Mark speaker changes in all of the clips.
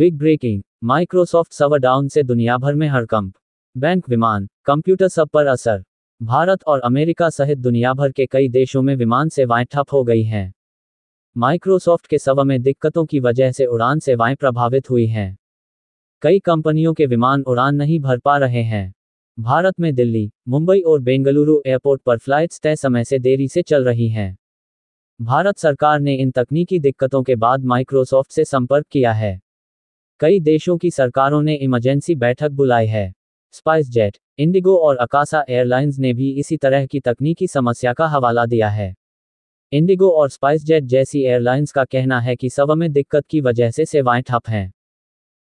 Speaker 1: big breaking Microsoft server down से दुनिया भर में हड़कंप बैंक विमान कंप्यूटर सब पर असर भारत और अमेरिका सहित दुनिया भर के कई देशों में विमान सेवाएं ठप हो गई हैं माइक्रोसॉफ्ट के सवा में दिक्कतों की वजह से उड़ान सेवाएं प्रभावित हुई हैं कई कंपनियों के विमान उड़ान नहीं भर पा रहे हैं भारत में दिल्ली मुंबई और बेंगलुरु एयरपोर्ट पर फ्लाइट्स तय समय से देरी से चल रही हैं भारत सरकार ने इन तकनीकी दिक्कतों के बाद माइक्रोसॉफ्ट से संपर्क किया है कई देशों की सरकारों ने इमरजेंसी बैठक बुलाई है स्पाइस जेट इंडिगो और अकासा एयरलाइंस ने भी इसी तरह की तकनीकी समस्या का हवाला दिया है इंडिगो और स्पाइसजेट जैसी एयरलाइंस का कहना है कि सब में दिक्कत की वजह से सेवाएं ठप हैं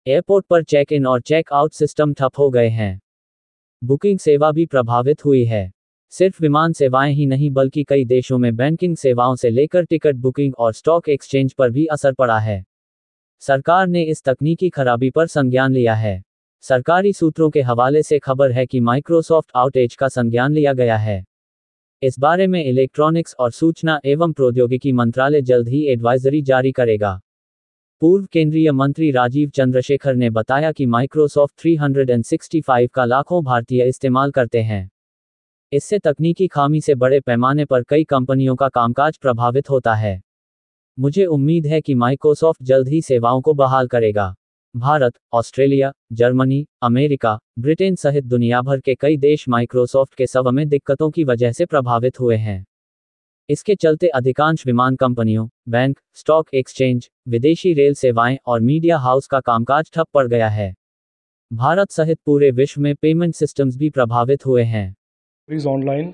Speaker 1: एयरपोर्ट पर चेक इन और चेक आउट सिस्टम ठप हो गए हैं बुकिंग सेवा भी प्रभावित हुई है सिर्फ विमान सेवाएं ही नहीं बल्कि कई देशों में बैंकिंग सेवाओं से लेकर टिकट बुकिंग और स्टॉक एक्सचेंज पर भी असर पड़ा है सरकार ने इस तकनीकी खराबी पर संज्ञान लिया है सरकारी सूत्रों के हवाले से खबर है कि माइक्रोसॉफ्ट आउटेज का संज्ञान लिया गया है इस बारे में इलेक्ट्रॉनिक्स और सूचना एवं प्रौद्योगिकी मंत्रालय जल्द ही एडवाइजरी जारी करेगा पूर्व केंद्रीय मंत्री राजीव चंद्रशेखर ने बताया कि माइक्रोसॉफ्ट 365 का लाखों भारतीय इस्तेमाल करते हैं इससे तकनीकी खामी से बड़े पैमाने पर कई कंपनियों का कामकाज प्रभावित होता है मुझे उम्मीद है कि माइक्रोसॉफ्ट जल्द ही सेवाओं को बहाल करेगा Bharat Australia Germany America Britain सहित दुनिया भर के कई देश माइक्रोसॉफ्ट के सब में दिक्कतों की वजह से प्रभावित हुए हैं इसके चलते अधिकांश विमान कंपनियों बैंक स्टॉक एक्सचेंज विदेशी रेल सेवाएं और मीडिया हाउस का कामकाज ठप पड़ गया है भारत सहित पूरे विश्व में पेमेंट सिस्टम्स भी प्रभावित हुए हैं
Speaker 2: ऑनलाइन